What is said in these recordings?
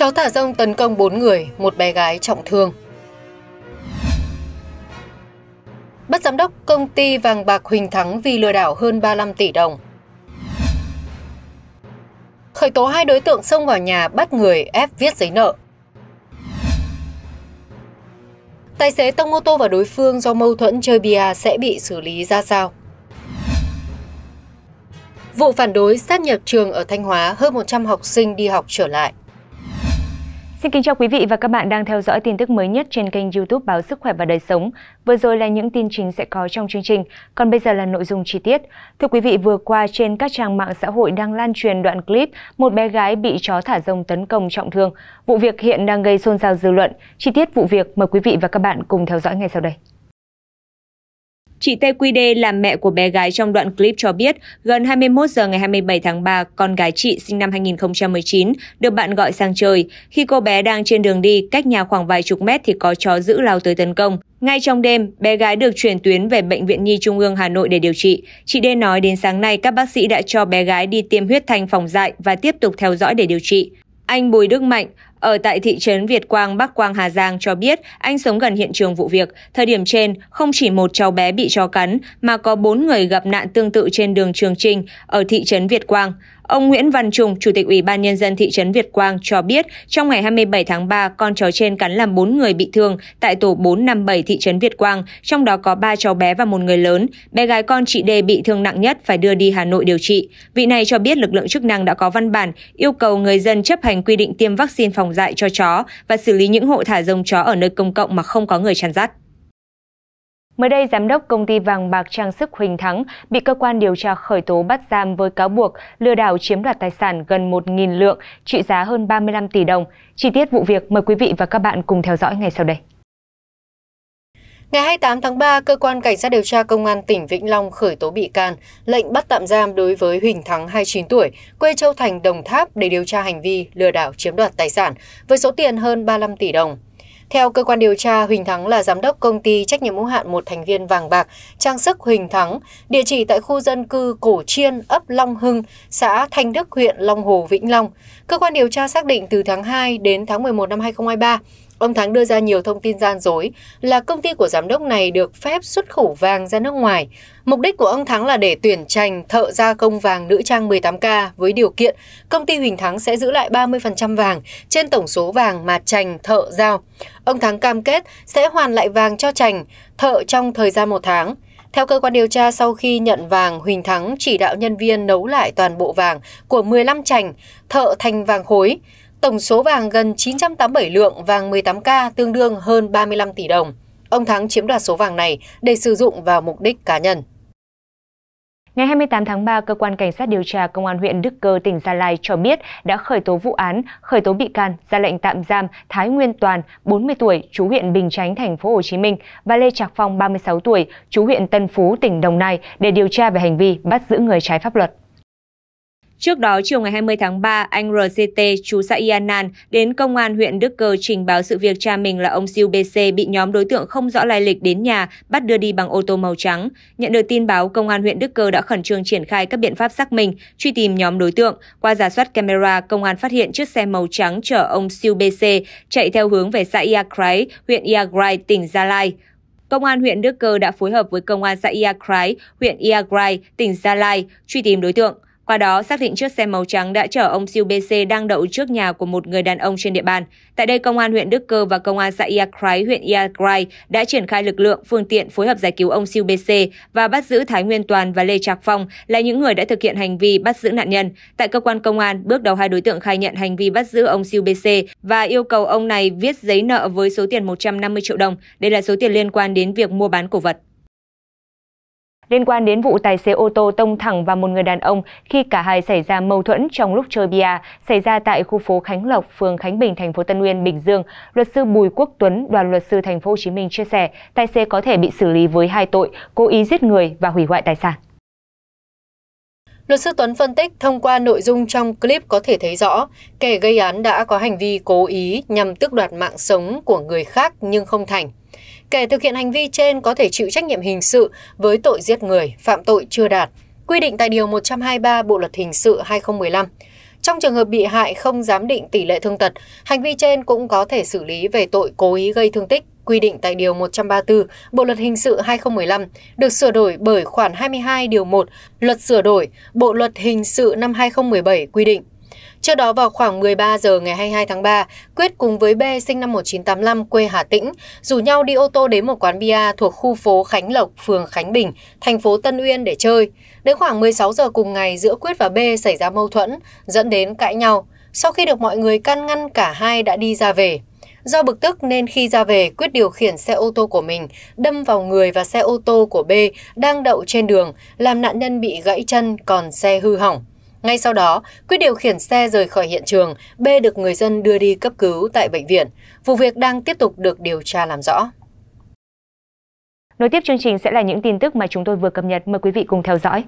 Chó thả rông tấn công 4 người, một bé gái trọng thương. Bắt giám đốc công ty vàng bạc Huỳnh Thắng vì lừa đảo hơn 35 tỷ đồng. Khởi tố hai đối tượng xông vào nhà bắt người ép viết giấy nợ. Tài xế tông ô tô vào đối phương do mâu thuẫn chơi bia sẽ bị xử lý ra sao? Vụ phản đối sát nhập trường ở Thanh Hóa hơn 100 học sinh đi học trở lại. Xin kính chào quý vị và các bạn đang theo dõi tin tức mới nhất trên kênh YouTube báo Sức khỏe và đời sống. Vừa rồi là những tin chính sẽ có trong chương trình, còn bây giờ là nội dung chi tiết. Thưa quý vị, vừa qua trên các trang mạng xã hội đang lan truyền đoạn clip một bé gái bị chó thả rông tấn công trọng thương. Vụ việc hiện đang gây xôn xao dư luận. Chi tiết vụ việc mời quý vị và các bạn cùng theo dõi ngay sau đây. Chị TQD là mẹ của bé gái trong đoạn clip cho biết, gần 21 giờ ngày 27 tháng 3, con gái chị sinh năm 2019 được bạn gọi sang chơi. Khi cô bé đang trên đường đi, cách nhà khoảng vài chục mét thì có chó giữ lao tới tấn công. Ngay trong đêm, bé gái được chuyển tuyến về Bệnh viện Nhi Trung ương Hà Nội để điều trị. Chị D nói đến sáng nay các bác sĩ đã cho bé gái đi tiêm huyết thanh phòng dại và tiếp tục theo dõi để điều trị. Anh Bùi Đức Mạnh, ở tại thị trấn việt quang bắc quang hà giang cho biết anh sống gần hiện trường vụ việc thời điểm trên không chỉ một cháu bé bị chó cắn mà có bốn người gặp nạn tương tự trên đường trường trinh ở thị trấn việt quang Ông Nguyễn Văn Trung, Chủ tịch Ủy ban Nhân dân thị trấn Việt Quang cho biết trong ngày 27 tháng 3, con chó trên cắn làm 4 người bị thương tại tổ 457 thị trấn Việt Quang, trong đó có 3 cháu bé và một người lớn. Bé gái con chị D bị thương nặng nhất phải đưa đi Hà Nội điều trị. Vị này cho biết lực lượng chức năng đã có văn bản yêu cầu người dân chấp hành quy định tiêm vaccine phòng dạy cho chó và xử lý những hộ thả rông chó ở nơi công cộng mà không có người chăn dắt. Mới đây, giám đốc công ty vàng bạc trang sức Huỳnh Thắng bị cơ quan điều tra khởi tố bắt giam với cáo buộc lừa đảo chiếm đoạt tài sản gần 1.000 lượng, trị giá hơn 35 tỷ đồng. Chi tiết vụ việc mời quý vị và các bạn cùng theo dõi ngay sau đây. Ngày 28 tháng 3, cơ quan cảnh sát điều tra công an tỉnh Vĩnh Long khởi tố bị can, lệnh bắt tạm giam đối với Huỳnh Thắng 29 tuổi, quê Châu Thành, Đồng Tháp để điều tra hành vi lừa đảo chiếm đoạt tài sản với số tiền hơn 35 tỷ đồng. Theo cơ quan điều tra, Huỳnh Thắng là giám đốc công ty trách nhiệm hữu hạn một thành viên vàng bạc trang sức Huỳnh Thắng, địa chỉ tại khu dân cư Cổ Chiên, ấp Long Hưng, xã Thanh Đức, huyện Long Hồ, Vĩnh Long. Cơ quan điều tra xác định từ tháng 2 đến tháng 11 năm 2023, Ông Thắng đưa ra nhiều thông tin gian dối là công ty của giám đốc này được phép xuất khẩu vàng ra nước ngoài. Mục đích của ông Thắng là để tuyển trành thợ gia công vàng nữ trang 18K với điều kiện công ty Huỳnh Thắng sẽ giữ lại 30% vàng trên tổng số vàng mà trành thợ giao. Ông Thắng cam kết sẽ hoàn lại vàng cho trành thợ trong thời gian một tháng. Theo cơ quan điều tra, sau khi nhận vàng, Huỳnh Thắng chỉ đạo nhân viên nấu lại toàn bộ vàng của 15 trành, thợ thành vàng khối. Tổng số vàng gần 987 lượng vàng 18K tương đương hơn 35 tỷ đồng. Ông Thắng chiếm đoạt số vàng này để sử dụng vào mục đích cá nhân. Ngày 28 tháng 3, Cơ quan Cảnh sát điều tra Công an huyện Đức Cơ, tỉnh Gia Lai cho biết đã khởi tố vụ án, khởi tố bị can, ra lệnh tạm giam Thái Nguyên Toàn, 40 tuổi, chú huyện Bình Chánh, thành phố Hồ Chí Minh và Lê Trạc Phong, 36 tuổi, chú huyện Tân Phú, tỉnh Đồng Nai để điều tra về hành vi bắt giữ người trái pháp luật. Trước đó, chiều ngày 20 tháng 3, anh RCT chú xã Ianan đến công an huyện Đức Cơ trình báo sự việc cha mình là ông Siêu BC bị nhóm đối tượng không rõ lai lịch đến nhà bắt đưa đi bằng ô tô màu trắng. Nhận được tin báo, công an huyện Đức Cơ đã khẩn trương triển khai các biện pháp xác minh, truy tìm nhóm đối tượng. Qua giả soát camera, công an phát hiện chiếc xe màu trắng chở ông Siêu BC chạy theo hướng về xã Iagrai, huyện Iagrai, tỉnh Gia Lai. Công an huyện Đức Cơ đã phối hợp với công an xã Iagrai, huyện Iagrai, tỉnh Gia Lai truy tìm đối tượng qua đó xác định chiếc xe màu trắng đã chở ông siêu bc đang đậu trước nhà của một người đàn ông trên địa bàn tại đây công an huyện đức cơ và công an xã iacrai huyện iacrai đã triển khai lực lượng phương tiện phối hợp giải cứu ông siêu bc và bắt giữ thái nguyên toàn và lê trạc phong là những người đã thực hiện hành vi bắt giữ nạn nhân tại cơ quan công an bước đầu hai đối tượng khai nhận hành vi bắt giữ ông siêu bc và yêu cầu ông này viết giấy nợ với số tiền 150 triệu đồng đây là số tiền liên quan đến việc mua bán cổ vật liên quan đến vụ tài xế ô tô tông thẳng vào một người đàn ông khi cả hai xảy ra mâu thuẫn trong lúc chơi bia xảy ra tại khu phố Khánh Lộc, phường Khánh Bình, thành phố Tân Uyên, Bình Dương, luật sư Bùi Quốc Tuấn, đoàn luật sư thành phố Hồ Chí Minh chia sẻ, tài xế có thể bị xử lý với hai tội cố ý giết người và hủy hoại tài sản. Luật sư Tuấn phân tích thông qua nội dung trong clip có thể thấy rõ kẻ gây án đã có hành vi cố ý nhằm tước đoạt mạng sống của người khác nhưng không thành kẻ thực hiện hành vi trên có thể chịu trách nhiệm hình sự với tội giết người phạm tội chưa đạt quy định tại điều 123 Bộ luật hình sự 2015. Trong trường hợp bị hại không giám định tỷ lệ thương tật, hành vi trên cũng có thể xử lý về tội cố ý gây thương tích, quy định tại Điều 134 Bộ Luật Hình sự 2015, được sửa đổi bởi khoản 22 Điều 1 Luật sửa đổi Bộ Luật Hình sự năm 2017 quy định. Trước đó vào khoảng 13 giờ ngày 22 tháng 3, Quyết cùng với B sinh năm 1985 quê Hà Tĩnh rủ nhau đi ô tô đến một quán bia thuộc khu phố Khánh Lộc, phường Khánh Bình, thành phố Tân Uyên để chơi. Đến khoảng 16 giờ cùng ngày giữa Quyết và B xảy ra mâu thuẫn dẫn đến cãi nhau. Sau khi được mọi người can ngăn cả hai đã đi ra về. Do bực tức nên khi ra về, Quyết điều khiển xe ô tô của mình đâm vào người và xe ô tô của B đang đậu trên đường, làm nạn nhân bị gãy chân còn xe hư hỏng. Ngay sau đó, quyết điều khiển xe rời khỏi hiện trường, B được người dân đưa đi cấp cứu tại bệnh viện. Vụ việc đang tiếp tục được điều tra làm rõ. Nối tiếp chương trình sẽ là những tin tức mà chúng tôi vừa cập nhật. Mời quý vị cùng theo dõi.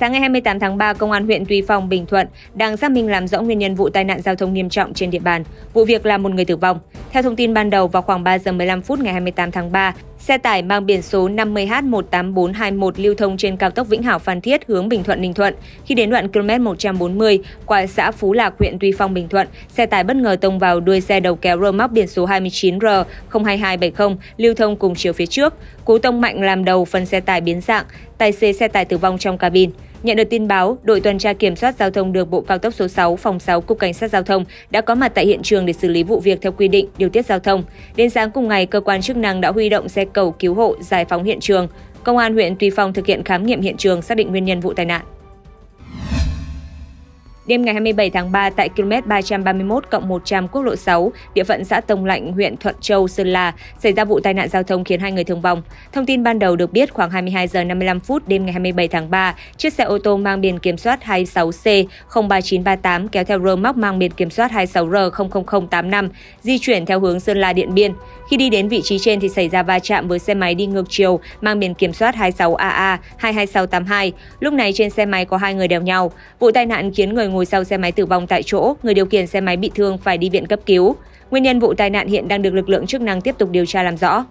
Sáng ngày 28 tháng 3, Công an huyện Tuy Phong, Bình Thuận đang xác minh làm rõ nguyên nhân vụ tai nạn giao thông nghiêm trọng trên địa bàn. Vụ việc là một người tử vong. Theo thông tin ban đầu, vào khoảng 3 giờ 15 phút ngày 28 tháng 3, Xe tải mang biển số 50H18421 lưu thông trên cao tốc Vĩnh Hảo Phan Thiết hướng Bình Thuận Ninh Thuận. Khi đến đoạn km 140 qua xã Phú Lạc, huyện Tuy Phong Bình Thuận, xe tải bất ngờ tông vào đuôi xe đầu kéo rơ móc biển số 29R 02270 lưu thông cùng chiều phía trước. Cú tông mạnh làm đầu phần xe tải biến dạng, tài xế xe tải tử vong trong cabin. Nhận được tin báo, đội tuần tra kiểm soát giao thông đường bộ cao tốc số 6, phòng 6 Cục Cảnh sát Giao thông đã có mặt tại hiện trường để xử lý vụ việc theo quy định điều tiết giao thông. Đến sáng cùng ngày, cơ quan chức năng đã huy động xe cầu cứu hộ giải phóng hiện trường. Công an huyện Tuy Phong thực hiện khám nghiệm hiện trường xác định nguyên nhân vụ tai nạn. Đêm ngày 27 tháng 3 tại km 331 100 quốc lộ 6, địa phận xã Tông Lạnh, huyện Thuận Châu, Sơn La, xảy ra vụ tai nạn giao thông khiến hai người thương vong. Thông tin ban đầu được biết khoảng 22 giờ 55 phút đêm ngày 27 tháng 3, chiếc xe ô tô mang biển kiểm soát 26C 03938 kéo theo rơ móc mang biển kiểm soát 26R00085 di chuyển theo hướng Sơn La Điện Biên. Khi đi đến vị trí trên thì xảy ra va chạm với xe máy đi ngược chiều mang biển kiểm soát 26AA 22682. Lúc này trên xe máy có hai người đèo nhau. Vụ tai nạn khiến người ngồi ngồi sau xe máy tử vong tại chỗ người điều khiển xe máy bị thương phải đi viện cấp cứu nguyên nhân vụ tai nạn hiện đang được lực lượng chức năng tiếp tục điều tra làm rõ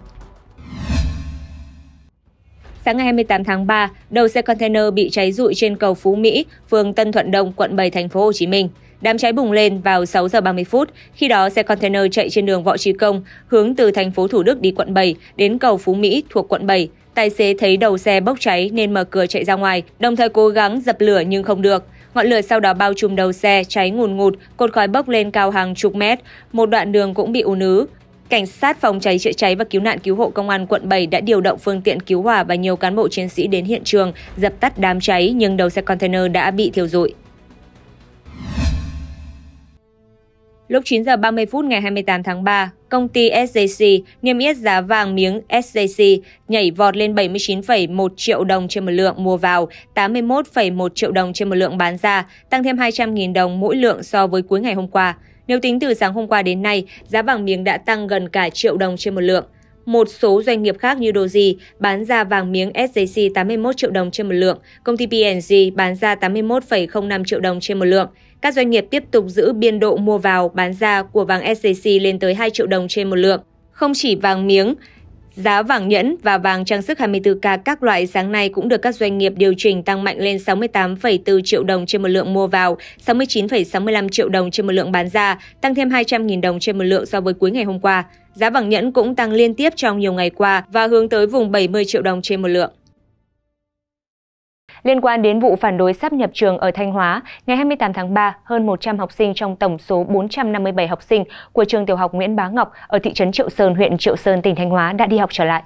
sáng ngày 28 tháng 3, đầu xe container bị cháy rụi trên cầu Phú Mỹ, phường Tân Thuận Đông, quận 7, thành phố Hồ Chí Minh. Đám cháy bùng lên vào 6 giờ 30 phút, khi đó xe container chạy trên đường Võ Trí Công, hướng từ thành phố Thủ Đức đi quận 7 đến cầu Phú Mỹ thuộc quận 7. Tài xế thấy đầu xe bốc cháy nên mở cửa chạy ra ngoài, đồng thời cố gắng dập lửa nhưng không được. Ngọn lửa sau đó bao trùm đầu xe, cháy ngùn ngụt, cột khói bốc lên cao hàng chục mét, một đoạn đường cũng bị ùn ứ. Cảnh sát phòng cháy chữa cháy và cứu nạn cứu hộ công an quận 7 đã điều động phương tiện cứu hỏa và nhiều cán bộ chiến sĩ đến hiện trường dập tắt đám cháy nhưng đầu xe container đã bị thiêu rụi. Lúc 9 giờ 30 phút ngày 28 tháng 3, công ty SJC niêm yết giá vàng miếng SJC nhảy vọt lên 79,1 triệu đồng trên một lượng mua vào, 81,1 triệu đồng trên một lượng bán ra, tăng thêm 200.000 đồng mỗi lượng so với cuối ngày hôm qua. Nếu tính từ sáng hôm qua đến nay, giá vàng miếng đã tăng gần cả triệu đồng trên một lượng. Một số doanh nghiệp khác như Doji bán ra vàng miếng SJC 81 triệu đồng trên một lượng, công ty png bán ra 81,05 triệu đồng trên một lượng. Các doanh nghiệp tiếp tục giữ biên độ mua vào bán ra của vàng SJC lên tới 2 triệu đồng trên một lượng. Không chỉ vàng miếng, Giá vàng nhẫn và vàng trang sức 24K các loại sáng nay cũng được các doanh nghiệp điều chỉnh tăng mạnh lên 68,4 triệu đồng trên một lượng mua vào, 69,65 triệu đồng trên một lượng bán ra, tăng thêm 200.000 đồng trên một lượng so với cuối ngày hôm qua. Giá vàng nhẫn cũng tăng liên tiếp trong nhiều ngày qua và hướng tới vùng 70 triệu đồng trên một lượng. Liên quan đến vụ phản đối sắp nhập trường ở Thanh Hóa, ngày 28 tháng 3, hơn 100 học sinh trong tổng số 457 học sinh của trường tiểu học Nguyễn Bá Ngọc ở thị trấn Triệu Sơn, huyện Triệu Sơn, tỉnh Thanh Hóa đã đi học trở lại.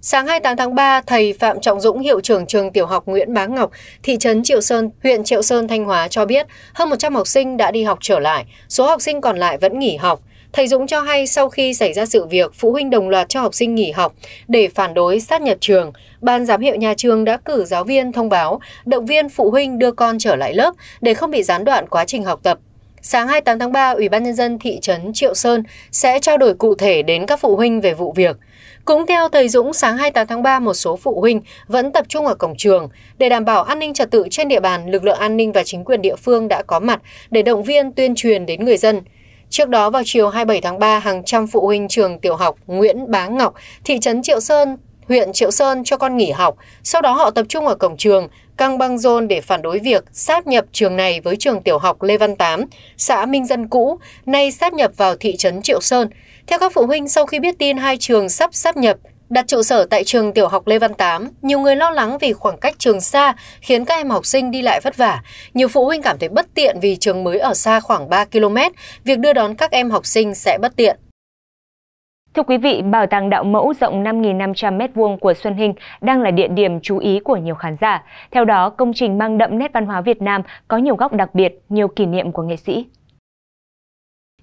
Sáng 28 tháng 3, thầy Phạm Trọng Dũng, hiệu trưởng trường tiểu học Nguyễn Bá Ngọc, thị trấn Triệu Sơn, huyện Triệu Sơn, Thanh Hóa cho biết hơn 100 học sinh đã đi học trở lại, số học sinh còn lại vẫn nghỉ học thầy dũng cho hay sau khi xảy ra sự việc phụ huynh đồng loạt cho học sinh nghỉ học để phản đối sát nhập trường ban giám hiệu nhà trường đã cử giáo viên thông báo động viên phụ huynh đưa con trở lại lớp để không bị gián đoạn quá trình học tập Sáng 28 tháng 3, Ủy ban nhân dân thị trấn Triệu Sơn sẽ trao đổi cụ thể đến các phụ huynh về vụ việc. Cũng theo thầy Dũng, sáng 28 tháng 3, một số phụ huynh vẫn tập trung ở cổng trường. Để đảm bảo an ninh trật tự trên địa bàn, lực lượng an ninh và chính quyền địa phương đã có mặt để động viên tuyên truyền đến người dân. Trước đó vào chiều 27 tháng 3, hàng trăm phụ huynh trường tiểu học Nguyễn Bá Ngọc, thị trấn Triệu Sơn, huyện Triệu Sơn cho con nghỉ học. Sau đó họ tập trung ở cổng trường, căng băng rôn để phản đối việc sát nhập trường này với trường tiểu học Lê Văn Tám, xã Minh Dân cũ, nay sát nhập vào thị trấn Triệu Sơn. Theo các phụ huynh, sau khi biết tin hai trường sắp sát nhập, Đặt trụ sở tại trường tiểu học Lê Văn Tám, nhiều người lo lắng vì khoảng cách trường xa khiến các em học sinh đi lại vất vả. Nhiều phụ huynh cảm thấy bất tiện vì trường mới ở xa khoảng 3 km, việc đưa đón các em học sinh sẽ bất tiện. Thưa quý vị, Bảo tàng Đạo Mẫu rộng 5.500m2 của Xuân Hinh đang là địa điểm chú ý của nhiều khán giả. Theo đó, công trình mang đậm nét văn hóa Việt Nam có nhiều góc đặc biệt, nhiều kỷ niệm của nghệ sĩ.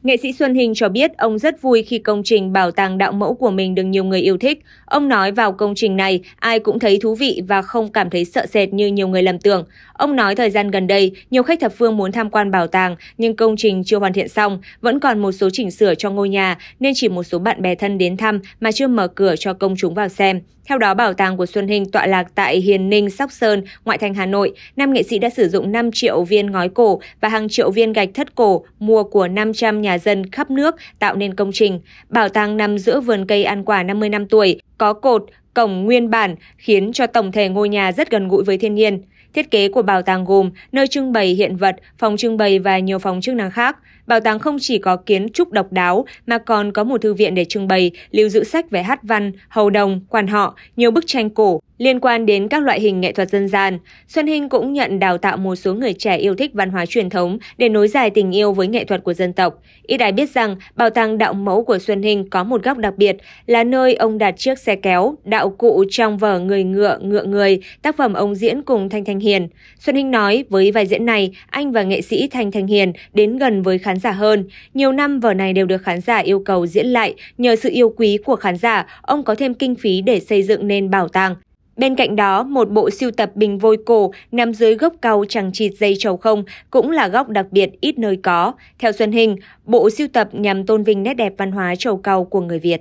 Nghệ sĩ Xuân Hình cho biết ông rất vui khi công trình bảo tàng đạo mẫu của mình được nhiều người yêu thích. Ông nói vào công trình này ai cũng thấy thú vị và không cảm thấy sợ sệt như nhiều người lầm tưởng. Ông nói thời gian gần đây, nhiều khách thập phương muốn tham quan bảo tàng nhưng công trình chưa hoàn thiện xong, vẫn còn một số chỉnh sửa cho ngôi nhà nên chỉ một số bạn bè thân đến thăm mà chưa mở cửa cho công chúng vào xem. Theo đó, bảo tàng của Xuân Hình tọa lạc tại Hiền Ninh, Sóc Sơn, ngoại thành Hà Nội. Nam nghệ sĩ đã sử dụng 5 triệu viên ngói cổ và hàng triệu viên gạch thất cổ mua của 500 nhà nhà dân khắp nước tạo nên công trình. Bảo tàng nằm giữa vườn cây ăn quả 50 năm tuổi, có cột, cổng nguyên bản khiến cho tổng thể ngôi nhà rất gần gũi với thiên nhiên. Thiết kế của bảo tàng gồm nơi trưng bày hiện vật, phòng trưng bày và nhiều phòng chức năng khác. Bảo tàng không chỉ có kiến trúc độc đáo mà còn có một thư viện để trưng bày, lưu giữ sách về hát văn, hầu đồng, quan họ, nhiều bức tranh cổ, Liên quan đến các loại hình nghệ thuật dân gian, Xuân Hinh cũng nhận đào tạo một số người trẻ yêu thích văn hóa truyền thống để nối dài tình yêu với nghệ thuật của dân tộc. Ít ai biết rằng bảo tàng đạo mẫu của Xuân Hinh có một góc đặc biệt là nơi ông đặt chiếc xe kéo, đạo cụ trong vở Người ngựa ngựa người, tác phẩm ông diễn cùng Thanh Thanh Hiền. Xuân Hinh nói với vai diễn này, anh và nghệ sĩ Thanh Thanh Hiền đến gần với khán giả hơn. Nhiều năm vở này đều được khán giả yêu cầu diễn lại, nhờ sự yêu quý của khán giả, ông có thêm kinh phí để xây dựng nên bảo tàng. Bên cạnh đó, một bộ siêu tập bình vôi cổ nằm dưới gốc cau chẳng chịt dây trầu không cũng là góc đặc biệt ít nơi có. Theo Xuân Hình, bộ siêu tập nhằm tôn vinh nét đẹp văn hóa trầu cau của người Việt.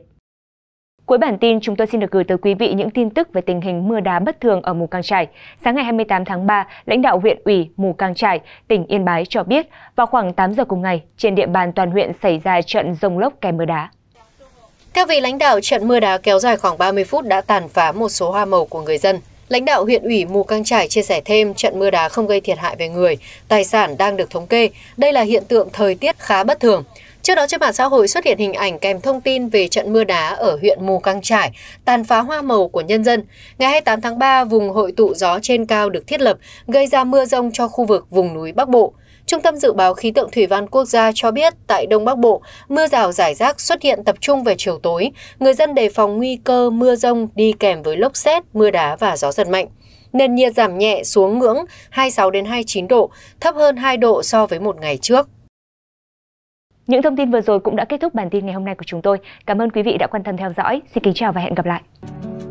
Cuối bản tin, chúng tôi xin được gửi tới quý vị những tin tức về tình hình mưa đá bất thường ở Mù căng trải Sáng ngày 28 tháng 3, lãnh đạo huyện ủy Mù căng trải tỉnh Yên Bái cho biết, vào khoảng 8 giờ cùng ngày, trên địa bàn toàn huyện xảy ra trận rông lốc kèm mưa đá. Theo vị lãnh đạo, trận mưa đá kéo dài khoảng 30 phút đã tàn phá một số hoa màu của người dân. Lãnh đạo huyện ủy Mù Căng Trải chia sẻ thêm trận mưa đá không gây thiệt hại về người, tài sản đang được thống kê. Đây là hiện tượng thời tiết khá bất thường. Trước đó trên mạng xã hội xuất hiện hình ảnh kèm thông tin về trận mưa đá ở huyện Mù Căng Trải, tàn phá hoa màu của nhân dân. Ngày 28 tháng 3, vùng hội tụ gió trên cao được thiết lập, gây ra mưa rông cho khu vực vùng núi Bắc Bộ. Trung tâm Dự báo Khí tượng Thủy văn Quốc gia cho biết tại Đông Bắc Bộ, mưa rào rải rác xuất hiện tập trung về chiều tối. Người dân đề phòng nguy cơ mưa rông đi kèm với lốc xét, mưa đá và gió giật mạnh. Nền nhiệt giảm nhẹ xuống ngưỡng 26 đến 29 độ, thấp hơn 2 độ so với một ngày trước. Những thông tin vừa rồi cũng đã kết thúc bản tin ngày hôm nay của chúng tôi. Cảm ơn quý vị đã quan tâm theo dõi. Xin kính chào và hẹn gặp lại.